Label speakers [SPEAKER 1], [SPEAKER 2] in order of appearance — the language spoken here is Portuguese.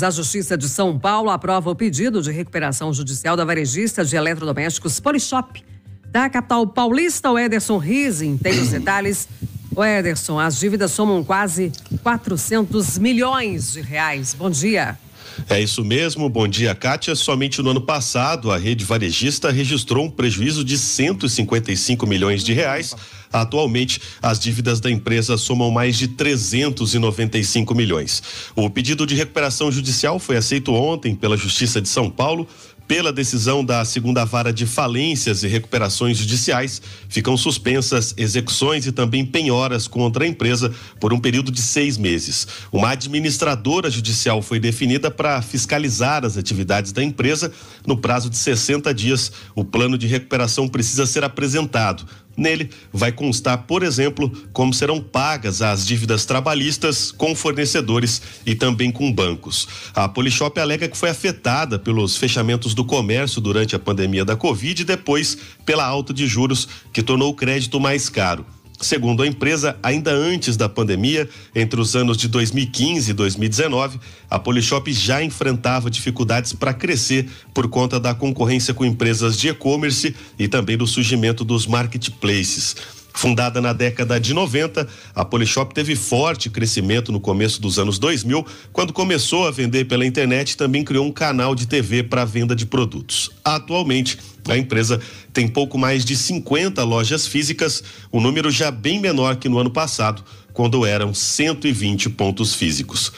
[SPEAKER 1] A Justiça de São Paulo aprova o pedido de recuperação judicial da varejista de eletrodomésticos Polishop. Da capital paulista, o Ederson Rizin tem os detalhes. O Ederson, as dívidas somam quase 400 milhões de reais. Bom dia.
[SPEAKER 2] É isso mesmo. Bom dia, Kátia. Somente no ano passado, a rede varejista registrou um prejuízo de 155 milhões de reais Atualmente, as dívidas da empresa somam mais de 395 milhões. O pedido de recuperação judicial foi aceito ontem pela Justiça de São Paulo pela decisão da segunda vara de falências e recuperações judiciais, ficam suspensas execuções e também penhoras contra a empresa por um período de seis meses. Uma administradora judicial foi definida para fiscalizar as atividades da empresa no prazo de 60 dias. O plano de recuperação precisa ser apresentado. Nele vai constar, por exemplo, como serão pagas as dívidas trabalhistas com fornecedores e também com bancos. A Polishop alega que foi afetada pelos fechamentos do do comércio durante a pandemia da Covid e depois pela alta de juros que tornou o crédito mais caro. Segundo a empresa, ainda antes da pandemia, entre os anos de 2015 e 2019, a Polishop já enfrentava dificuldades para crescer por conta da concorrência com empresas de e-commerce e também do surgimento dos marketplaces. Fundada na década de 90, a Polishop teve forte crescimento no começo dos anos 2000, quando começou a vender pela internet e também criou um canal de TV para venda de produtos. Atualmente, a empresa tem pouco mais de 50 lojas físicas, um número já bem menor que no ano passado, quando eram 120 pontos físicos.